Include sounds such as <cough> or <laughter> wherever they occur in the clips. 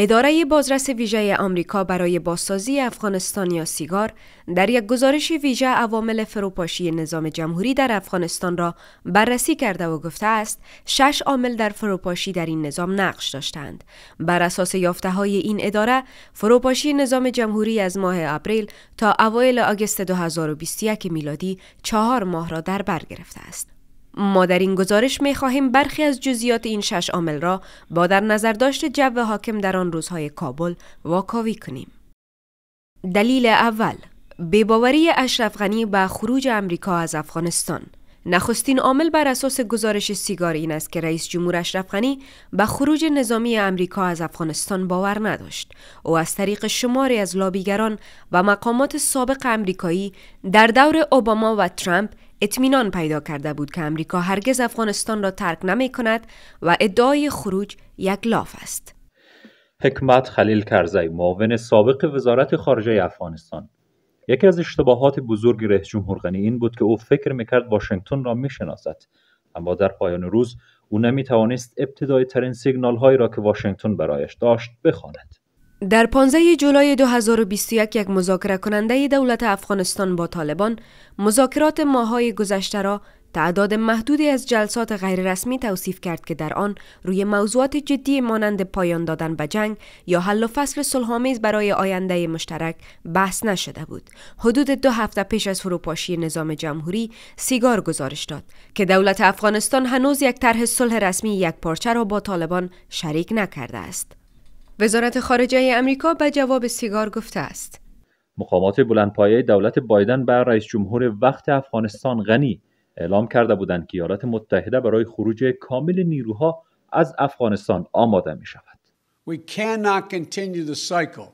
اداره بازرس ویژه آمریکا برای بازسازی افغانستان یا سیگار در یک گزارش ویژه عوامل فروپاشی نظام جمهوری در افغانستان را بررسی کرده و گفته است شش عامل در فروپاشی در این نظام نقش داشتند بر اساس یافته های این اداره فروپاشی نظام جمهوری از ماه اپریل تا اوایل آگوست 2021 میلادی چهار ماه را در بر گرفته است ما در این گزارش می خواهیم برخی از جزیات این شش عامل را با در نظر داشت جو حاکم در آن روزهای کابل واکاوی کنیم. دلیل اول بیباوری اشرف غنی به خروج امریکا از افغانستان نخستین عامل بر اساس گزارش سیگار این است که رئیس جمهور اشرف غنی به خروج نظامی امریکا از افغانستان باور نداشت او از طریق شماری از لابیگران و مقامات سابق امریکایی در دور اوباما و ترامپ اطمینان پیدا کرده بود که امریکا هرگز افغانستان را ترک نمی کند و ادعای خروج یک لاف است. حکمت خلیل کرزی معاون سابق وزارت خارجه افغانستان یکی از اشتباهات بزرگ رئیس جمهور غنی این بود که او فکر میکرد واشنگتن را میشناسد اما در پایان روز او نمیتوانست ابتدای ترین سیگنال هایی را که واشنگتن برایش داشت بخواند در 15 جولای 2021 یک مذاکره کننده دولت افغانستان با طالبان مذاکرات ماهای گذشته را تعداد محدودی از جلسات غیررسمی توصیف کرد که در آن روی موضوعات جدی مانند پایان دادن به جنگ یا حل و فصل صلحآمیز برای آینده مشترک بحث نشده بود. حدود دو هفته پیش از فروپاشی نظام جمهوری سیگار گزارش داد که دولت افغانستان هنوز یک طرح صلح رسمی یک پارچه را با طالبان شریک نکرده است. وزارت خارجه امریکا به جواب سیگار گفته است مقامات بلندپایه دولت بایدن بر رئیس جمهور وقت افغانستان غنی اعلام کرده بودند که ایالات متحده برای خروج کامل نیروها از افغانستان آماده می شود. We cannot continue the cycle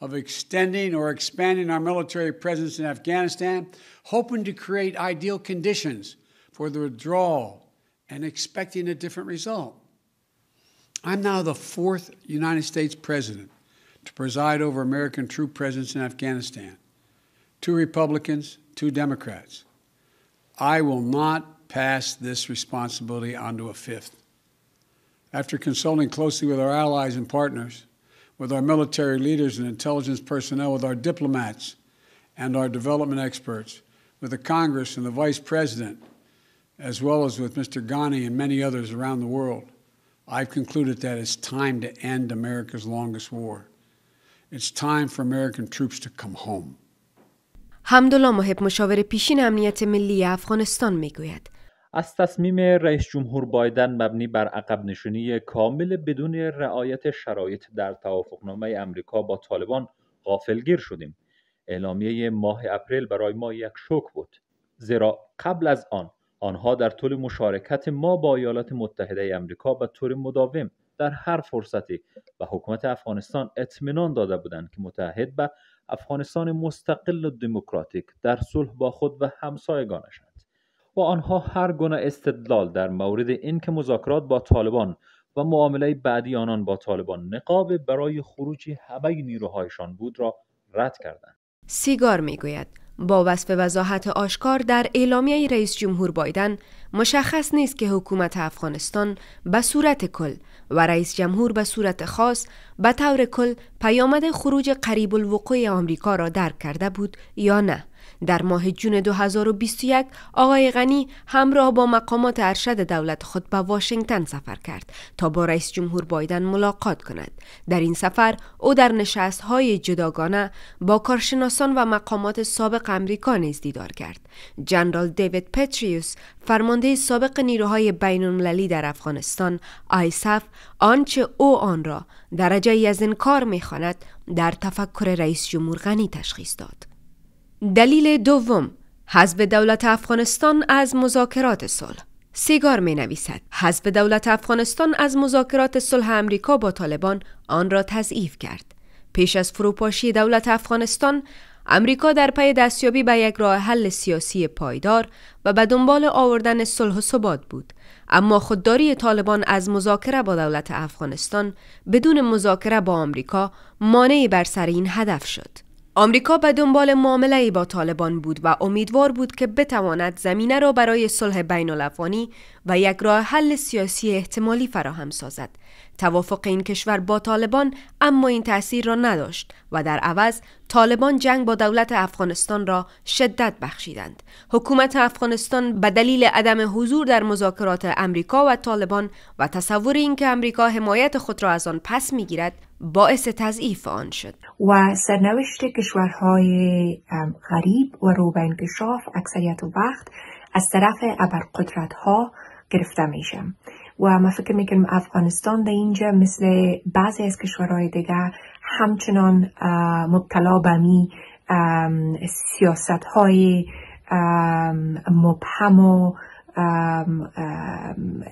of extending or expanding our military presence in Afghanistan, hoping to create ideal conditions for the withdrawal and expecting a different result. I'm now the fourth United States president to preside over American troop presence in Afghanistan two Republicans, two Democrats. I will not pass this responsibility onto a fifth. After consulting closely with our allies and partners, with our military leaders and intelligence personnel, with our diplomats and our development experts, with the Congress and the Vice President, as well as with Mr. Ghani and many others around the world, I've concluded that it's time to end America's longest war. It's time for American troops to come home. حمدالله محب مشاور پیشین امنیت ملی افغانستان میگوید از تصمیم رئیس جمهور بایدن مبنی بر عقب نشونی کامل بدون رعایت شرایط در توافقنامه امریکا با طالبان غافلگیر شدیم. اعلامیه ماه اپریل برای ما یک شوک بود. زیرا قبل از آن آنها در طول مشارکت ما با ایالات متحده امریکا به طور مداوم در هر فرصتی به حکومت افغانستان اطمینان داده بودند که متحد به افغانستان مستقل و دموکراتیک در صلح با خود و همسایگانشند و آنها هر گونه استدلال در مورد اینکه مذاکرات با طالبان و معامله بعدی آنان با طالبان نقاب برای خروج همه نیروهایشان بود را رد کردند. سیگار میگوید با وصف وضاحت آشکار در اعلامیه رئیس جمهور بایدن مشخص نیست که حکومت افغانستان به صورت کل و رئیس جمهور به صورت خاص به طور کل پیامد خروج قریب الوقوع آمریکا را درک کرده بود یا نه. در ماه جون 2021 آقای غنی همراه با مقامات ارشد دولت خود به واشنگتن سفر کرد تا با رئیس جمهور بایدن ملاقات کند. در این سفر او در نشست های جداگانه با کارشناسان و مقامات سابق امریکا نیز دیدار کرد. جنرال دیوید پتریوس فرمانده سابق نیروهای بین المللی در افغانستان آیسف آنچه او آن را درجه از کار میخواند در تفکر رئیس جمهور غنی تشخیص داد. دلیل دوم حزب دولت افغانستان از مذاکرات صلح سیگار می نویسد حزب دولت افغانستان از مذاکرات صلح امریکا با طالبان آن را تضعیف کرد پیش از فروپاشی دولت افغانستان امریکا در پی دستیابی به یک راه حل سیاسی پایدار و به دنبال آوردن صلح و ثبات بود اما خودداری طالبان از مذاکره با دولت افغانستان بدون مذاکره با آمریکا مانعی بر سر این هدف شد آمریکا به دنبال معامله با طالبان بود و امیدوار بود که بتواند زمینه را برای صلح بین و یک راه حل سیاسی احتمالی فراهم سازد. توافق این کشور با طالبان اما این تاثیر را نداشت و در عوض طالبان جنگ با دولت افغانستان را شدت بخشیدند. حکومت افغانستان به دلیل عدم حضور در مذاکرات امریکا و طالبان و تصور اینکه امریکا حمایت خود را از آن پس میگیرد باعث تضعیف آن شد و سرنوشت کشورهای غریب و روبه انکشاف اکثریت وقت از طرف ابرقدرت ها گرفته میشم و ما فکر میکنم افغانستان در اینجا مثل بعضی از کشورهای دیگه همچنان مبتلا به می سیاست های مبهم و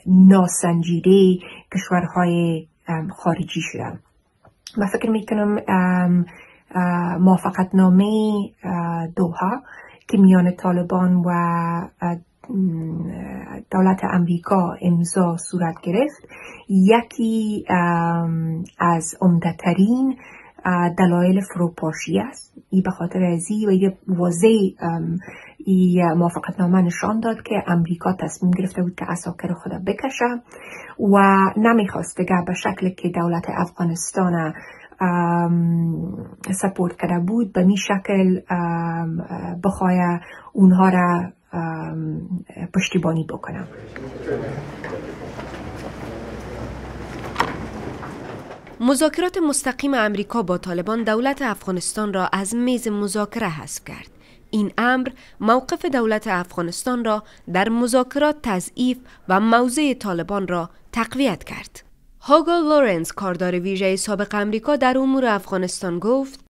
ناسنجیده کشورهای خارجی شدن ما فکر میکنم موافقت نامه دوها که میان طالبان و دولت امریکا امضا صورت گرفت یکی از عمدهترین دلایل فروپاشی است ای به خاطر ازی و یه واضح نامه نشان داد که امریکا تصمیم گرفته بود که اساکر خدا بکشه و نمیخواست دیگه به شکل که دولت افغانستان سپورت کرده بود به می شکل بخواه اونها را پشتیبانی بکنم مذاکرات مستقیم امریکا با طالبان دولت افغانستان را از میز مذاکره حذف کرد این امر موقف دولت افغانستان را در مذاکرات تضعیف و موضع طالبان را تقویت کرد. هاگا لورنس کاردار ویژه سابق امریکا در امور افغانستان گفت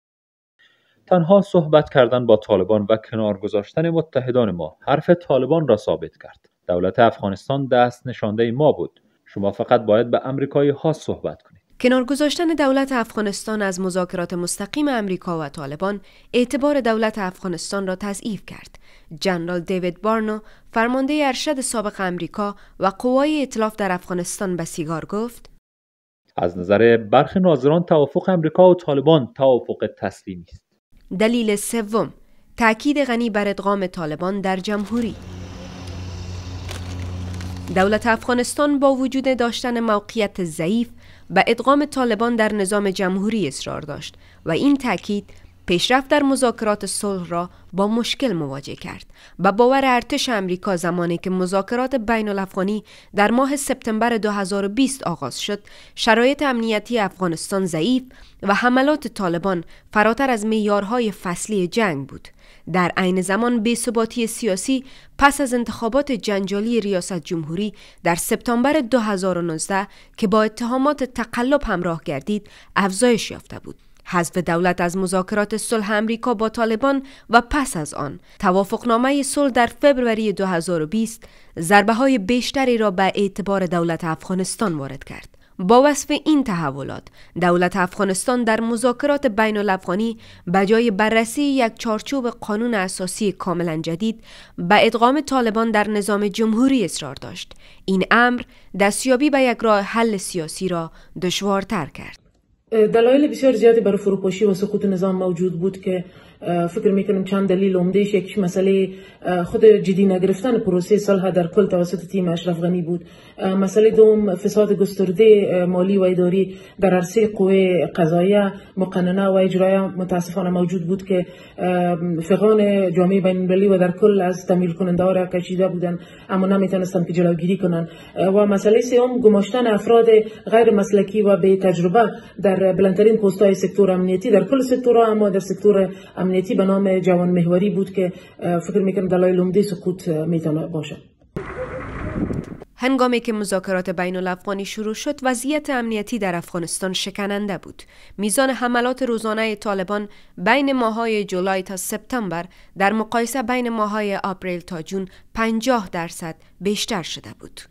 تنها صحبت کردن با طالبان و کنار گذاشتن متحدان ما حرف طالبان را ثابت کرد. دولت افغانستان دست نشانده ما بود. شما فقط باید به امریکایی ها صحبت کنید. کنار گذاشتن دولت افغانستان از مذاکرات مستقیم امریکا و طالبان اعتبار دولت افغانستان را تضعیف کرد. جنرال دیوید بارنو فرمانده ارشد سابق امریکا و قوای اطلاف در افغانستان به سیگار گفت از نظر برخی ناظران توافق امریکا و طالبان توافق تسلیمی است. دلیل سوم تأکید غنی بر ادغام طالبان در جمهوری دولت افغانستان با وجود داشتن موقعیت ضعیف به ادغام طالبان در نظام جمهوری اصرار داشت و این تاکید پیشرفت در مذاکرات صلح را با مشکل مواجه کرد و باور ارتش امریکا زمانی که مذاکرات بین الافغانی در ماه سپتامبر 2020 آغاز شد شرایط امنیتی افغانستان ضعیف و حملات طالبان فراتر از میارهای فصلی جنگ بود در عین زمان بی‌ثباتی سیاسی پس از انتخابات جنجالی ریاست جمهوری در سپتامبر 2019 که با اتهامات تقلب همراه گردید افزایش یافته بود. حذف دولت از مذاکرات صلح امریکا با طالبان و پس از آن توافقنامه صلح در فبروری 2020 ضربه های بیشتری را به اعتبار دولت افغانستان وارد کرد. با وصف این تحولات دولت افغانستان در مذاکرات بین الافغانی به جای بررسی یک چارچوب قانون اساسی کاملا جدید به ادغام طالبان در نظام جمهوری اصرار داشت این امر دستیابی به یک راه حل سیاسی را دشوارتر کرد دلایل بسیار زیادی برای فروپاشی و سقوط نظام موجود بود که فکر میکنم چند دلیل ایش یکیش مسئله خود جدی نگرفتن پروسه صلح در کل توسط تیم اشرف غنی بود مسئله دوم فساد گسترده مالی و اداری در عرصه قوه قضاییه مقننه و اجرایه متاسفانه موجود بود که فقان جامعه بین و در کل از تمیل کننده ها را کشیده بودن اما نمیتونستن که جلوگیری کنن و مسئله سوم گماشتن افراد غیر مسلکی و به تجربه در بلندترین پست های سکتور امنیتی در کل سکتور اما در سکتور امنیتی به نام جوان بود که فکر میکنم دلایل عمده سقوط میتونه باشه هنگامی که مذاکرات بین الافغانی شروع شد وضعیت امنیتی در افغانستان شکننده بود میزان حملات روزانه طالبان بین ماهای جولای تا سپتامبر در مقایسه بین ماهای آپریل تا جون 50 درصد بیشتر شده بود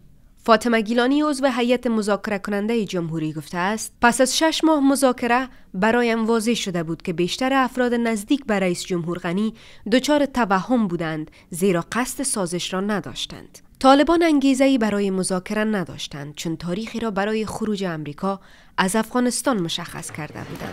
فاطمه گیلانی عضو هیئت مذاکره کننده جمهوری گفته است پس از شش ماه مذاکره برایم واضح شده بود که بیشتر افراد نزدیک به رئیس جمهور غنی دچار توهم بودند زیرا قصد سازش را نداشتند طالبان انگیزه برای مذاکره نداشتند چون تاریخی را برای خروج امریکا از افغانستان مشخص کرده بودند <laughs>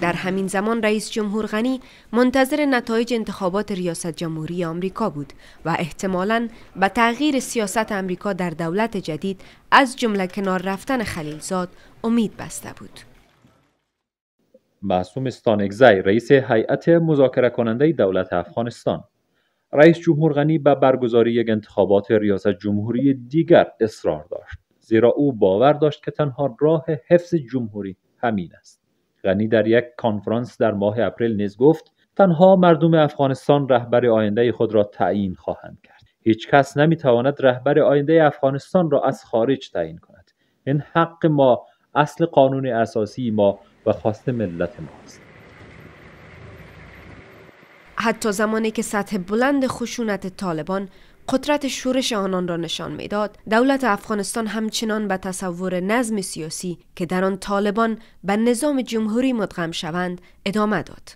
در همین زمان رئیس جمهور غنی منتظر نتایج انتخابات ریاست جمهوری آمریکا بود و احتمالاً به تغییر سیاست آمریکا در دولت جدید از جمله کنار رفتن خلیلزاد امید بسته بود. معصوم استانگزای رئیس هیئت مذاکره کننده دولت افغانستان رئیس جمهور غنی به برگزاری یک انتخابات ریاست جمهوری دیگر اصرار داشت زیرا او باور داشت که تنها راه حفظ جمهوری همین است غنی در یک کنفرانس در ماه اپریل نیز گفت تنها مردم افغانستان رهبر آینده خود را تعیین خواهند کرد هیچ کس نمیتواند رهبر آینده افغانستان را از خارج تعیین کند این حق ما اصل قانون اساسی ما و خواست ملت ماست حتی زمانی که سطح بلند خشونت طالبان قدرت شورش آنان را نشان میداد دولت افغانستان همچنان به تصور نظم سیاسی که در آن طالبان به نظام جمهوری مدغم شوند ادامه داد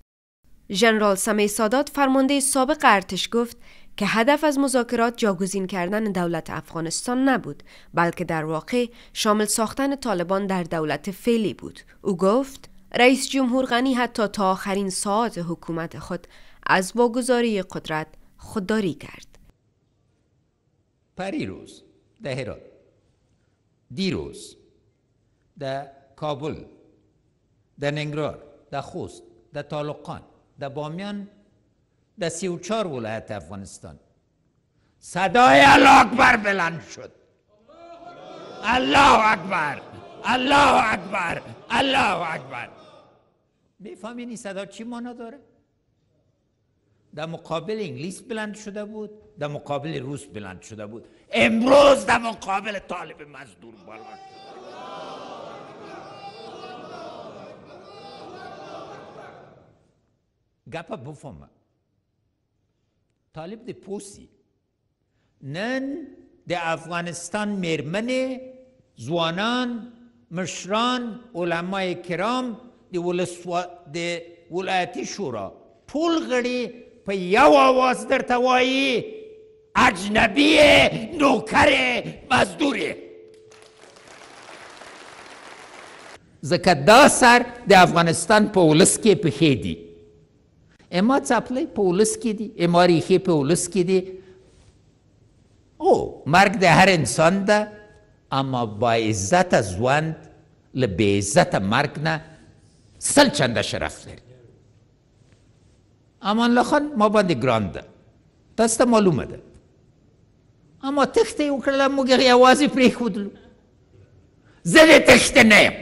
ژنرال سمی سادات فرمانده سابق ارتش گفت که هدف از مذاکرات جاگزین کردن دولت افغانستان نبود بلکه در واقع شامل ساختن طالبان در دولت فعلی بود او گفت رئیس جمهور غنی حتی تا آخرین ساعت حکومت خود از واگذاری قدرت خودداری کرد پریروز در هرات دیروز در کابل ده ننگرار ده خوست ده تالقان، ده بامیان ده سی و چار ولایت افغانستان صدای الله اکبر بلند شد الله اکبر الله اکبر الله اکبر میفهمین صدا چی مانا داره در مقابل انگلیس بلند شده بود در مقابل روس بلند شده بود امروز در مقابل طالب مزدور بلند گپا بفهمه طالب دی پوسی نن دی افغانستان میرمنه زوانان مشران علمای کرام دی ولایتی شورا پول غړي په یو آواز درته وایي اجنبی نوکر مزدوری ځکه دا سر د افغانستان په ولس کې پښې دي اما څپلۍ په ولس کې دي اما ریښې په ولس کې دي او مرګ د هر انسان ده اما با عزت ژوند له بې عزته مرګ نه سل چنده شرف لري امان خان ما باندې ګران ده معلومه ده اما تخته یې وکړله موږ یې یوازې پرېښودلو زه د تخته نه یم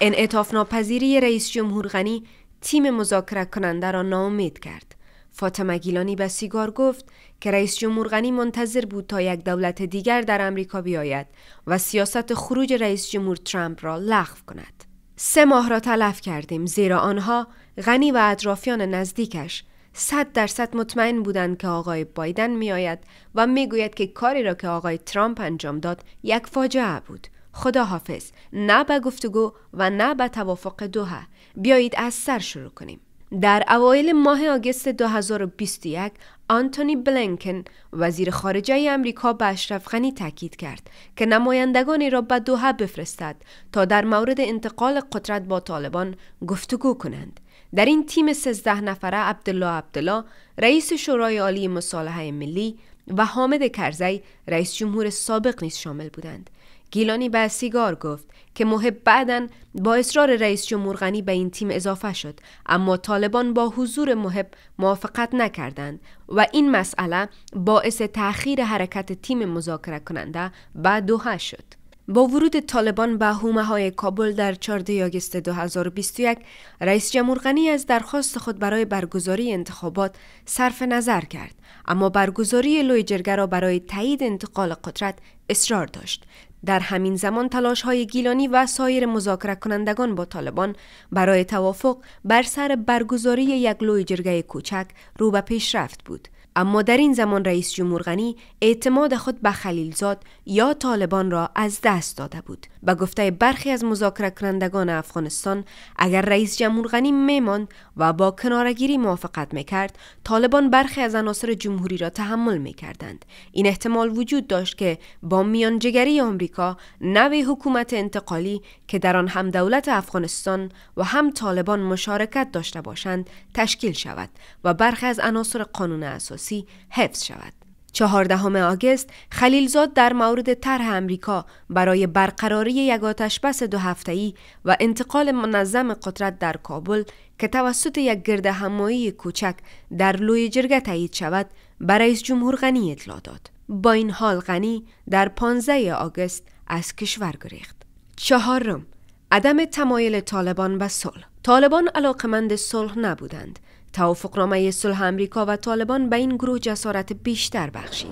انعطاف ناپذیری رئیس جمهور غنی تیم مذاکره کننده را ناامید کرد فاطمه گیلانی به سیگار گفت که رئیس جمهور غنی منتظر بود تا یک دولت دیگر در امریکا بیاید و سیاست خروج رئیس جمهور ترامپ را لغو کند. سه ماه را تلف کردیم زیرا آنها غنی و اطرافیان نزدیکش صد درصد مطمئن بودند که آقای بایدن میآید و میگوید که کاری را که آقای ترامپ انجام داد یک فاجعه بود خدا حافظ نه به گفتگو و نه به توافق دوها بیایید از سر شروع کنیم در اوایل ماه آگست 2021 آنتونی بلینکن وزیر خارجه امریکا به اشرف غنی تاکید کرد که نمایندگانی را به دوحه بفرستد تا در مورد انتقال قدرت با طالبان گفتگو کنند در این تیم 13 نفره عبدالله عبدالله رئیس شورای عالی مصالحه ملی و حامد کرزی رئیس جمهور سابق نیز شامل بودند. گیلانی به سیگار گفت که محب بعدا با اصرار رئیس جمهور غنی به این تیم اضافه شد اما طالبان با حضور محب موافقت نکردند و این مسئله باعث تأخیر حرکت تیم مذاکره کننده به دوحه شد. با ورود طالبان به حومه های کابل در 14 آگوست 2021 رئیس جمهور غنی از درخواست خود برای برگزاری انتخابات صرف نظر کرد اما برگزاری لوی جرگه را برای تایید انتقال قدرت اصرار داشت در همین زمان تلاش های گیلانی و سایر مذاکره کنندگان با طالبان برای توافق بر سر برگزاری یک لوی جرگه کوچک رو به پیش رفت بود اما در این زمان رئیس جمهور غنی اعتماد خود به خلیلزاد یا طالبان را از دست داده بود به گفته برخی از مذاکره کنندگان افغانستان اگر رئیس جمهور غنی میماند و با کنارگیری موافقت میکرد طالبان برخی از عناصر جمهوری را تحمل میکردند این احتمال وجود داشت که با میانجگری آمریکا نوع حکومت انتقالی که در آن هم دولت افغانستان و هم طالبان مشارکت داشته باشند تشکیل شود و برخی از عناصر قانون اساسی حفظ شود چهاردهم آگست خلیلزاد در مورد طرح امریکا برای برقراری یک آتشبس دو هفتهی و انتقال منظم قدرت در کابل که توسط یک گرد همایی کوچک در لوی جرگه تایید شود به رئیس جمهور غنی اطلاع داد با این حال غنی در 15 آگست از کشور گریخت چهارم عدم تمایل طالبان به صلح طالبان علاقمند صلح نبودند توافقنامه صلح امریکا و طالبان به این گروه جسارت بیشتر بخشید.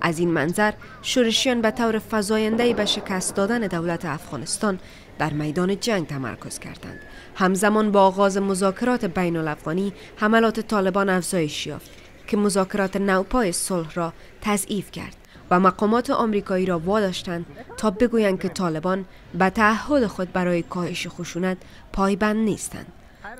از این منظر شورشیان به طور فزاینده به شکست دادن دولت افغانستان در میدان جنگ تمرکز کردند. همزمان با آغاز مذاکرات بین الافغانی حملات طالبان افزایش یافت که مذاکرات نوپای صلح را تضعیف کرد. و مقامات آمریکایی را واداشتند تا بگویند که طالبان به تعهد خود برای کاهش خشونت پایبند نیستند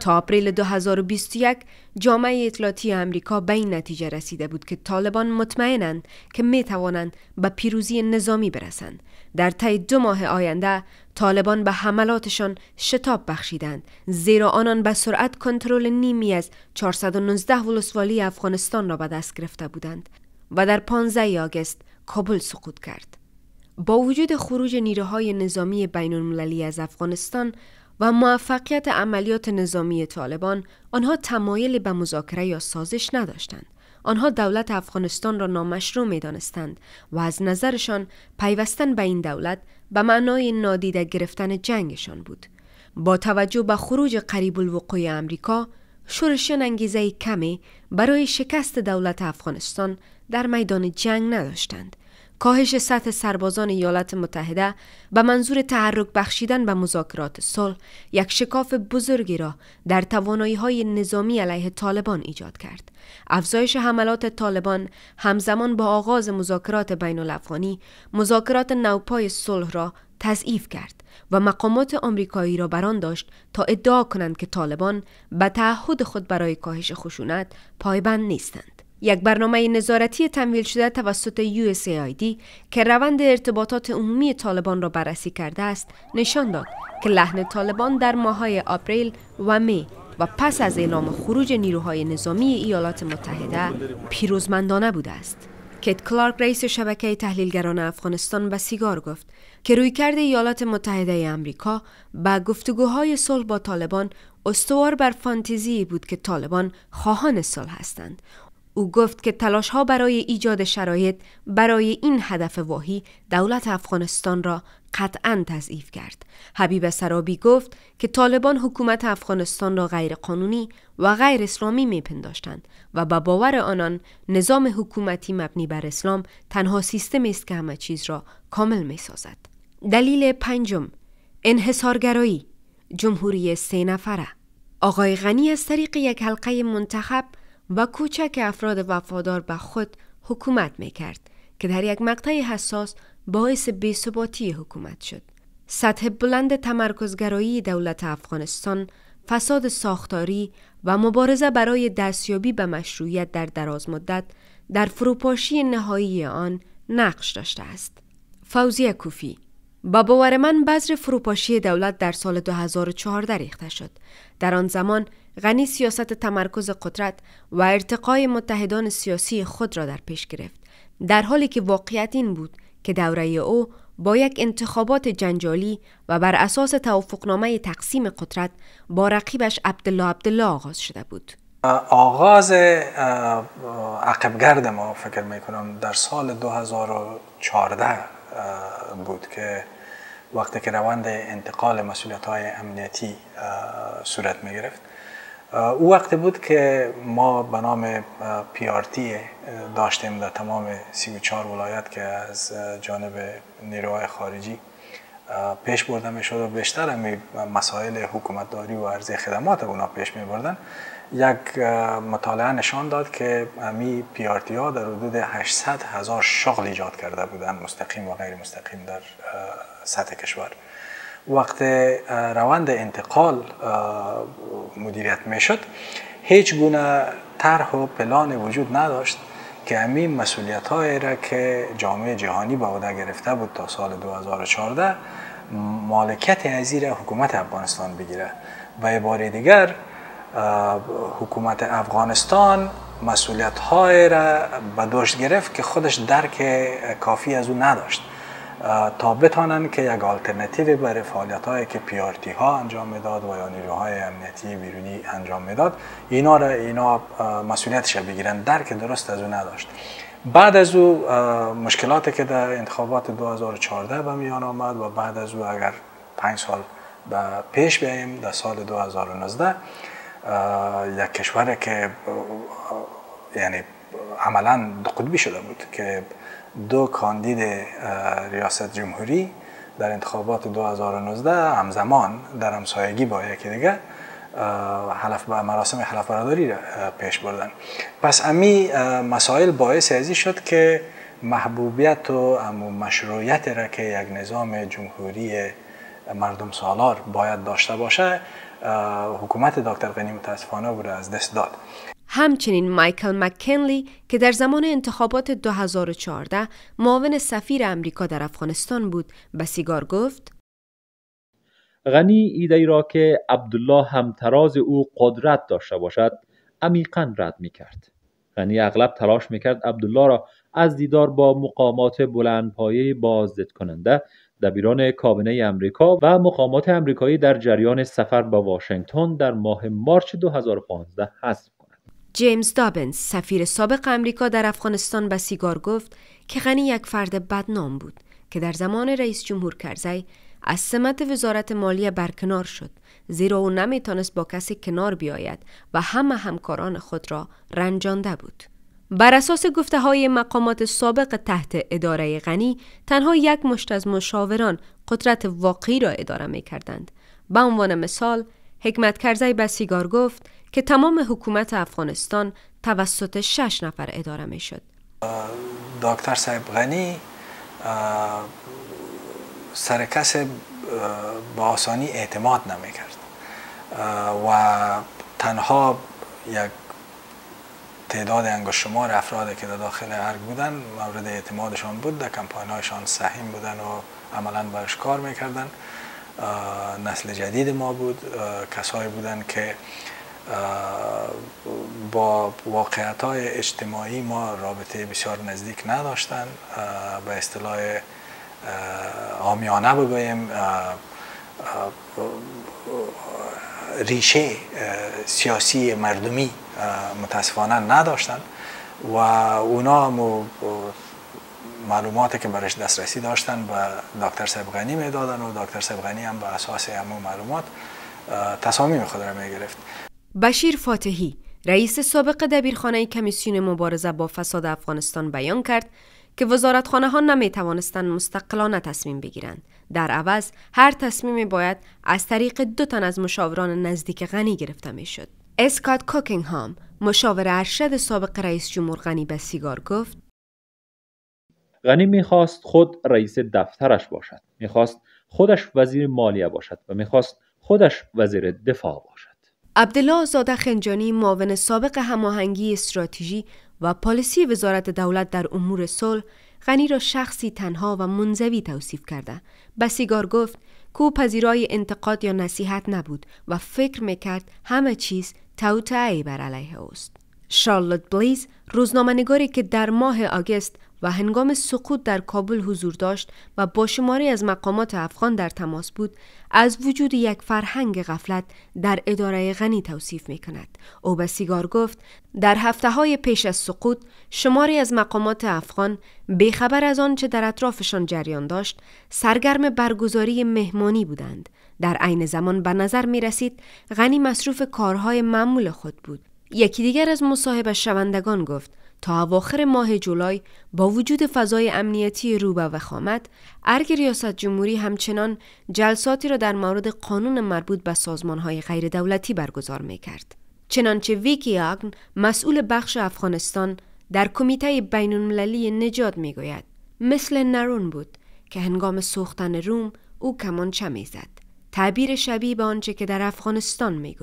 تا اپریل 2021 جامعه اطلاعاتی امریکا به این نتیجه رسیده بود که طالبان مطمئنند که می توانند به پیروزی نظامی برسند. در طی دو ماه آینده طالبان به حملاتشان شتاب بخشیدند زیرا آنان به سرعت کنترل نیمی از 419 ولسوالی افغانستان را به دست گرفته بودند و در 15 آگست کابل سقوط کرد. با وجود خروج نیروهای نظامی بین المللی از افغانستان، و موفقیت عملیات نظامی طالبان آنها تمایل به مذاکره یا سازش نداشتند آنها دولت افغانستان را نامشروع می دانستند و از نظرشان پیوستن به این دولت به معنای نادیده گرفتن جنگشان بود. با توجه به خروج قریب الوقوع امریکا، شورشیان انگیزه کمی برای شکست دولت افغانستان در میدان جنگ نداشتند کاهش سطح سربازان ایالات متحده به منظور تحرک بخشیدن به مذاکرات صلح یک شکاف بزرگی را در توانایی های نظامی علیه طالبان ایجاد کرد. افزایش حملات طالبان همزمان با آغاز مذاکرات بین مذاکرات نوپای صلح را تضعیف کرد و مقامات آمریکایی را بران داشت تا ادعا کنند که طالبان به تعهد خود برای کاهش خشونت پایبند نیستند. یک برنامه نظارتی تمویل شده توسط USAID که روند ارتباطات عمومی طالبان را بررسی کرده است نشان داد که لحن طالبان در ماهای آپریل و می و پس از اعلام خروج نیروهای نظامی ایالات متحده پیروزمندانه بوده است. کت کلارک رئیس شبکه تحلیلگران افغانستان و سیگار گفت که رویکرد ایالات متحده ای امریکا به گفتگوهای صلح با طالبان استوار بر فانتزی بود که طالبان خواهان صلح هستند او گفت که تلاش ها برای ایجاد شرایط برای این هدف واهی دولت افغانستان را قطعا تضعیف کرد. حبیب سرابی گفت که طالبان حکومت افغانستان را غیرقانونی و غیر اسلامی میپنداشتند و با باور آنان نظام حکومتی مبنی بر اسلام تنها سیستمی است که همه چیز را کامل می سازد. دلیل پنجم انحصارگرایی جمهوری سه نفره آقای غنی از طریق یک حلقه منتخب و کوچک افراد وفادار به خود حکومت می کرد که در یک مقطع حساس باعث بیثباتی حکومت شد. سطح بلند تمرکزگرایی دولت افغانستان، فساد ساختاری و مبارزه برای دستیابی به مشروعیت در دراز مدت در فروپاشی نهایی آن نقش داشته است. فوزیه کوفی با باور من بذر فروپاشی دولت در سال 2014 ریخته شد. در آن زمان غنی سیاست تمرکز قدرت و ارتقای متحدان سیاسی خود را در پیش گرفت در حالی که واقعیت این بود که دوره او با یک انتخابات جنجالی و بر اساس توافقنامه تقسیم قدرت با رقیبش عبدالله عبدالله آغاز شده بود آغاز عقبگرد ما فکر کنم در سال 2014 بود که وقتی که روند انتقال مسئولیت های امنیتی صورت می گرفت او وقت بود که ما به نام تی داشتیم در تمام 34 ولایت که از جانب نیروهای خارجی پیش برده می شد و بیشتر همی مسائل حکومتداری و عرضه خدمات اونا پیش می بردن یک مطالعه نشان داد که امی پیارتی ها در حدود 800 هزار شغل ایجاد کرده بودن مستقیم و غیر مستقیم در سطح کشور وقت روند انتقال مدیریت میشد هیچ گونه طرح و پلان وجود نداشت که همین مسئولیت های را که جامعه جهانی به عهده گرفته بود تا سال 2014 مالکیت ازیر حکومت افغانستان بگیره و بار دیگر حکومت افغانستان مسئولیت های را به دوش گرفت که خودش درک کافی از او نداشت تا بتانن که یک آلترناتیو برای فعالیت هایی که پیارتی ها انجام میداد و یا نیروهای امنیتی بیرونی انجام میداد اینا را اینا مسئولیتش بگیرن درک درست از او نداشت بعد از او مشکلاتی که در انتخابات 2014 به میان آمد و بعد از او اگر پنج سال به پیش بیاییم در سال 2019 یک کشور که یعنی عملا دو قطبی شده بود که دو کاندید ریاست جمهوری در انتخابات 2019 همزمان در همسایگی با یکی دیگه حلف با مراسم حلف برداری را پیش بردن پس امی مسائل باعث ازی شد که محبوبیت و مشروعیت را که یک نظام جمهوری مردم سالار باید داشته باشه حکومت دکتر غنی متاسفانه بود از دست داد همچنین مایکل مکنلی که در زمان انتخابات 2014 معاون سفیر امریکا در افغانستان بود به سیگار گفت غنی ایده را که عبدالله همتراز او قدرت داشته باشد عمیقا رد می کرد. غنی اغلب تلاش می کرد عبدالله را از دیدار با مقامات بلندپایه بازدید کننده دبیران کابینه امریکا و مقامات امریکایی در جریان سفر به واشنگتن در ماه مارچ 2015 حذف جیمز دابنز سفیر سابق امریکا در افغانستان به سیگار گفت که غنی یک فرد بدنام بود که در زمان رئیس جمهور کرزی از سمت وزارت مالیه برکنار شد زیرا او نمیتانست با کسی کنار بیاید و همه همکاران خود را رنجانده بود. بر اساس گفته های مقامات سابق تحت اداره غنی تنها یک مشت از مشاوران قدرت واقعی را اداره می کردند. به عنوان مثال حکمت کرزی به سیگار گفت که تمام حکومت افغانستان توسط شش نفر اداره می شد. دکتر صاحب غنی سر کس با آسانی اعتماد نمی کرد و تنها یک تعداد انگشت شمار افرادی که در داخل ارگ بودن مورد اعتمادشان بود در کمپاین هایشان سهیم بودن و عملا برش کار میکردن نسل جدید ما بود کسایی بودن که با واقعیت های اجتماعی ما رابطه بسیار نزدیک نداشتن به اصطلاح آمیانه بگویم ریشه سیاسی مردمی متاسفانه نداشتن و اونا معلوماتی که برش دسترسی داشتن به دکتر غنی میدادن و دکتر غنی هم به اساس همون معلومات تصامیم خود را میگرفت بشیر فاتحی رئیس سابق دبیرخانه کمیسیون مبارزه با فساد افغانستان بیان کرد که وزارتخانه ها نمی مستقلانه تصمیم بگیرند در عوض هر تصمیمی باید از طریق دو تن از مشاوران نزدیک غنی گرفته می شد اسکات کوکینگهام مشاور ارشد سابق رئیس جمهور غنی به سیگار گفت غنی میخواست خود رئیس دفترش باشد میخواست خودش وزیر مالیه باشد و میخواست خودش وزیر دفاع باشد عبدالله زاده خنجانی معاون سابق هماهنگی استراتژی و پالیسی وزارت دولت در امور صلح غنی را شخصی تنها و منزوی توصیف کرده به سیگار گفت که او پذیرای انتقاد یا نصیحت نبود و فکر میکرد همه چیز توتعی بر علیه اوست شارلوت بلیز روزنامهنگاری که در ماه آگست و هنگام سقوط در کابل حضور داشت و با شماری از مقامات افغان در تماس بود از وجود یک فرهنگ غفلت در اداره غنی توصیف می کند. او به سیگار گفت در هفته های پیش از سقوط شماری از مقامات افغان خبر از آنچه در اطرافشان جریان داشت سرگرم برگزاری مهمانی بودند. در عین زمان به نظر می رسید غنی مصروف کارهای معمول خود بود. یکی دیگر از مصاحبه شوندگان گفت تا اواخر ماه جولای با وجود فضای امنیتی رو به وخامت ارگ ریاست جمهوری همچنان جلساتی را در مورد قانون مربوط به سازمانهای غیر دولتی برگزار می کرد. چنانچه ویکی آگن مسئول بخش افغانستان در کمیته بین نجات می گوید. مثل نرون بود که هنگام سوختن روم او کمان چمی زد. تعبیر شبیه به آنچه که در افغانستان می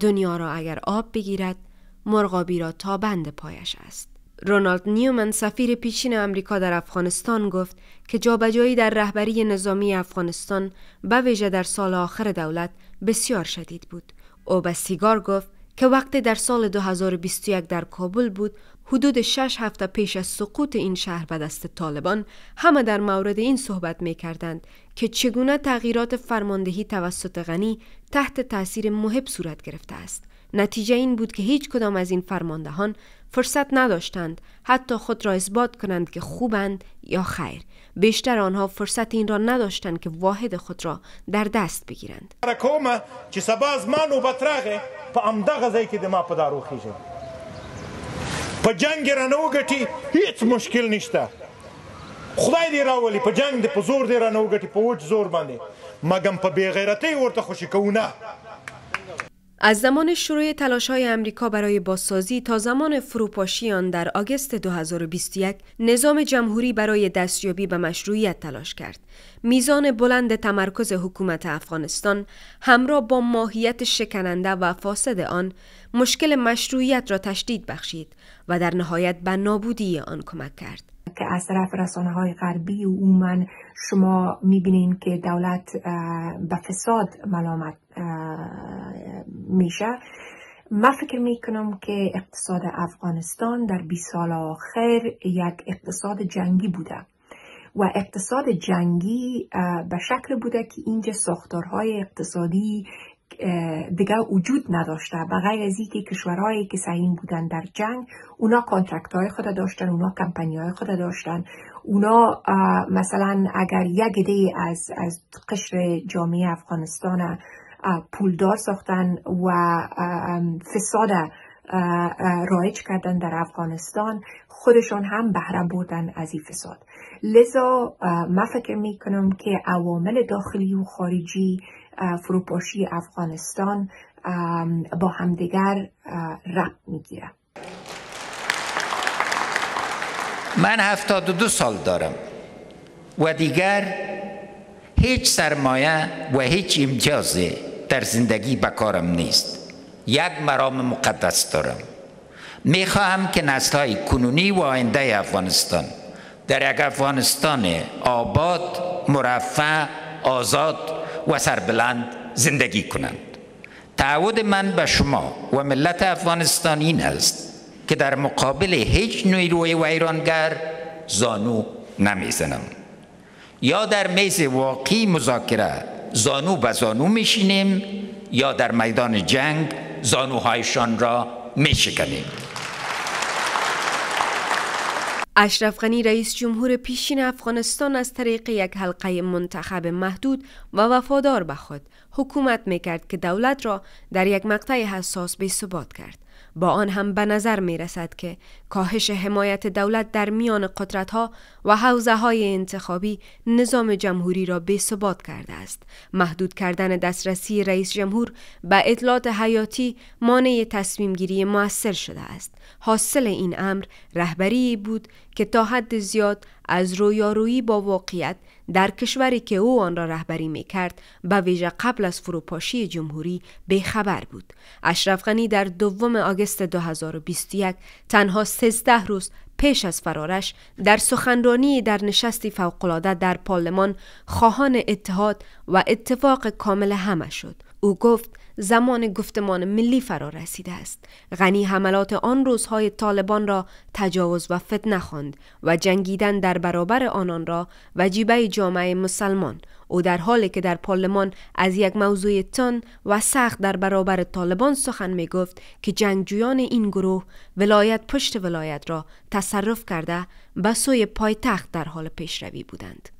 دنیا را اگر آب بگیرد مرغابی را تا بند پایش است رونالد نیومن سفیر پیشین امریکا در افغانستان گفت که جابجایی در رهبری نظامی افغانستان به ویژه در سال آخر دولت بسیار شدید بود او به سیگار گفت که وقتی در سال 2021 در کابل بود حدود 6 هفته پیش از سقوط این شهر به دست طالبان همه در مورد این صحبت می کردند که چگونه تغییرات فرماندهی توسط غنی تحت تاثیر محب صورت گرفته است نتیجه این بود که هیچ کدام از این فرماندهان فرصت نداشتند حتی خود را اثبات کنند که خوبند یا خیر بیشتر آنها فرصت این را نداشتند که واحد خود را در دست بگیرند کومه مشکل نشته خدای دې راولي جنگ دې په زور دې زور باندې مگم په غیرتی خوشی از زمان شروع تلاش های امریکا برای بازسازی تا زمان فروپاشی آن در آگست 2021 نظام جمهوری برای دستیابی به مشروعیت تلاش کرد. میزان بلند تمرکز حکومت افغانستان همراه با ماهیت شکننده و فاسد آن مشکل مشروعیت را تشدید بخشید و در نهایت به نابودی آن کمک کرد. که از طرف رسانه های غربی و من شما میبینین که دولت به فساد ملامت میشه ما فکر می که اقتصاد افغانستان در 20 سال آخر یک اقتصاد جنگی بوده و اقتصاد جنگی به شکل بوده که اینجا ساختارهای اقتصادی دیگه وجود نداشته غیر از اینکه کشورهایی که سهیم بودن در جنگ اونا کانترکت های خود داشتن اونا کمپنی های خود داشتن اونا مثلا اگر یک دی از, از قشر جامعه افغانستان پولدار ساختن و فساد رایج کردن در افغانستان خودشان هم بهره بردن از این فساد لذا من فکر می کنم که عوامل داخلی و خارجی فروپاشی افغانستان با همدیگر رب میگیره من هفتاد و دو سال دارم و دیگر هیچ سرمایه و هیچ امتیازی در زندگی به کارم نیست یک مرام مقدس دارم خواهم که های کنونی و آینده افغانستان در یک افغانستان آباد مرفع آزاد و سربلند زندگی کنند تعود من به شما و ملت افغانستان این است که در مقابل هیچ نیروی ویرانگر زانو نمیزنم یا در میز واقعی مذاکره زانو به زانو میشینیم یا در میدان جنگ زانوهایشان را میشکنیم اشرف غنی رئیس جمهور پیشین افغانستان از طریق یک حلقه منتخب محدود و وفادار به خود حکومت میکرد که دولت را در یک مقطع حساس به ثبات کرد. با آن هم به نظر می رسد که کاهش حمایت دولت در میان ها و حوزه های انتخابی نظام جمهوری را به ثبات کرده است. محدود کردن دسترسی رئیس جمهور به اطلاعات حیاتی مانع تصمیم گیری موثر شده است. حاصل این امر رهبری بود که تا حد زیاد از رویارویی با واقعیت در کشوری که او آن را رهبری می کرد به ویژه قبل از فروپاشی جمهوری خبر بود. اشرف غنی در دوم آگست 2021 تنها 13 روز پیش از فرارش در سخنرانی در نشستی فوقالعاده در پارلمان خواهان اتحاد و اتفاق کامل همه شد او گفت زمان گفتمان ملی فرا رسیده است غنی حملات آن روزهای طالبان را تجاوز و فتنه خواند و جنگیدن در برابر آنان را وجیبه جامعه مسلمان او در حالی که در پارلمان از یک موضوع تن و سخت در برابر طالبان سخن می گفت که جنگجویان این گروه ولایت پشت ولایت را تصرف کرده به سوی پایتخت در حال پیشروی بودند